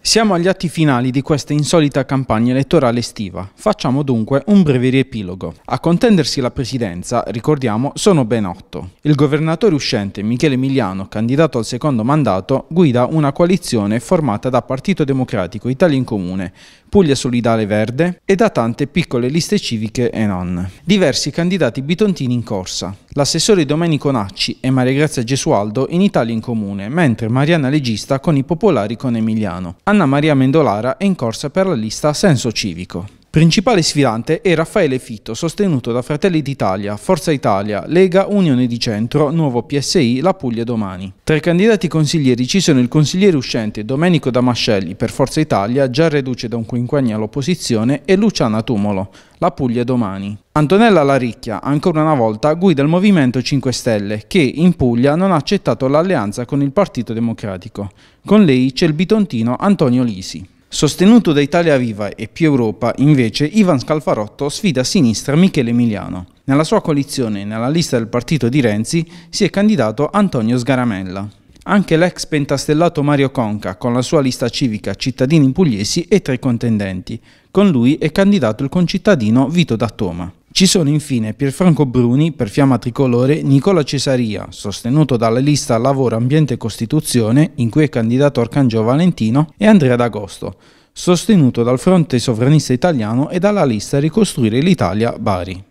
Siamo agli atti finali di questa insolita campagna elettorale estiva. Facciamo dunque un breve riepilogo. A contendersi la presidenza, ricordiamo, sono ben otto. Il governatore uscente Michele Emiliano, candidato al secondo mandato, guida una coalizione formata da Partito Democratico Italia in Comune, Puglia Solidale Verde e da tante piccole liste civiche e non. Diversi candidati bitontini in corsa l'assessore Domenico Nacci e Maria Grazia Gesualdo in Italia in Comune, mentre Mariana Legista con i popolari con Emiliano. Anna Maria Mendolara è in corsa per la lista Senso Civico. Principale sfidante è Raffaele Fitto, sostenuto da Fratelli d'Italia, Forza Italia, Lega, Unione di Centro, Nuovo PSI, La Puglia Domani. Tra i candidati consiglieri ci sono il consigliere uscente Domenico Damascelli per Forza Italia, già reduce da un quinquennio all'opposizione, e Luciana Tumolo, La Puglia Domani. Antonella Laricchia, ancora una volta, guida il Movimento 5 Stelle, che in Puglia non ha accettato l'alleanza con il Partito Democratico. Con lei c'è il bitontino Antonio Lisi. Sostenuto da Italia Viva e Più Europa, invece, Ivan Scalfarotto sfida a sinistra Michele Emiliano. Nella sua coalizione, nella lista del partito di Renzi, si è candidato Antonio Sgaramella. Anche l'ex pentastellato Mario Conca, con la sua lista civica Cittadini Pugliesi, è tra i contendenti. Con lui è candidato il concittadino Vito D'Attoma. Ci sono infine Pierfranco Bruni per Fiamma Tricolore, Nicola Cesaria, sostenuto dalla lista Lavoro Ambiente Costituzione, in cui è candidato Arcangelo Valentino, e Andrea D'Agosto, sostenuto dal Fronte Sovranista Italiano e dalla lista Ricostruire l'Italia Bari.